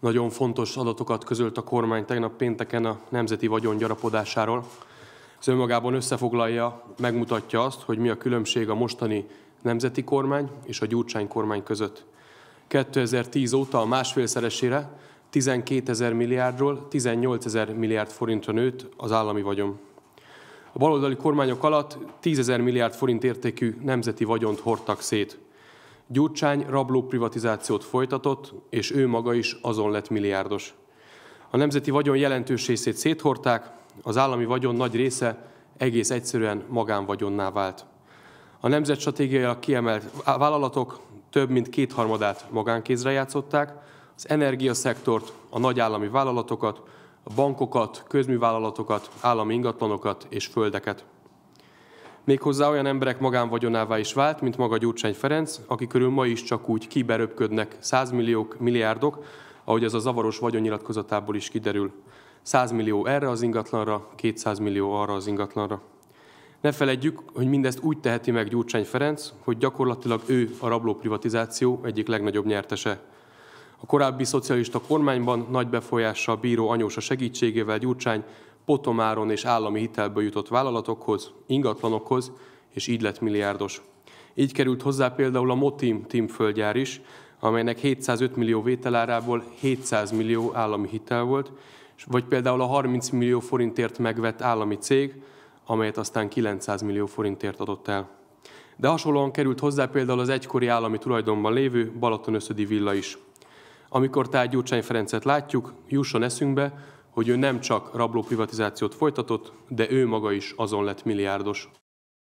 Nagyon fontos adatokat közölt a kormány tegnap pénteken a nemzeti vagyon gyarapodásáról. Ez önmagában összefoglalja, megmutatja azt, hogy mi a különbség a mostani nemzeti kormány és a Gyurcsány kormány között. 2010 óta a másfélszeresére 12 ezer milliárdról 18 ezer milliárd forintra nőtt az állami vagyon. A baloldali kormányok alatt 10 ezer milliárd forint értékű nemzeti vagyont hordtak szét. Gyurcsány rabló privatizációt folytatott, és ő maga is azon lett milliárdos. A nemzeti vagyon jelentős részét széthorták, az állami vagyon nagy része egész egyszerűen magánvagyonná vált. A nemzetstratégiailag kiemelt vállalatok több mint kétharmadát magánkézre játszották, az energiaszektort, a nagy állami vállalatokat, a bankokat, közművállalatokat, állami ingatlanokat és földeket. Méghozzá olyan emberek magánvagyonává is vált, mint maga Gyurcsány Ferenc, aki körül ma is csak úgy kiberöpködnek százmilliók, milliárdok, ahogy ez a zavaros vagyonnyilatkozatából is kiderül. 100 millió erre az ingatlanra, 200 millió arra az ingatlanra. Ne feledjük, hogy mindezt úgy teheti meg Gyurcsány Ferenc, hogy gyakorlatilag ő a rabló privatizáció egyik legnagyobb nyertese. A korábbi szocialista kormányban nagy befolyással bíró anyósa segítségével Gyurcsány potomáron és állami hitelből jutott vállalatokhoz, ingatlanokhoz, és így lett milliárdos. Így került hozzá például a Motim Tim földjár is, amelynek 705 millió vételárából 700 millió állami hitel volt, vagy például a 30 millió forintért megvett állami cég, amelyet aztán 900 millió forintért adott el. De hasonlóan került hozzá például az egykori állami tulajdonban lévő Balatonöszödi villa is. Amikor tehát Gyurcsány Ferencet látjuk, jusson eszünkbe, hogy ő nem csak rabló privatizációt folytatott, de ő maga is azon lett milliárdos.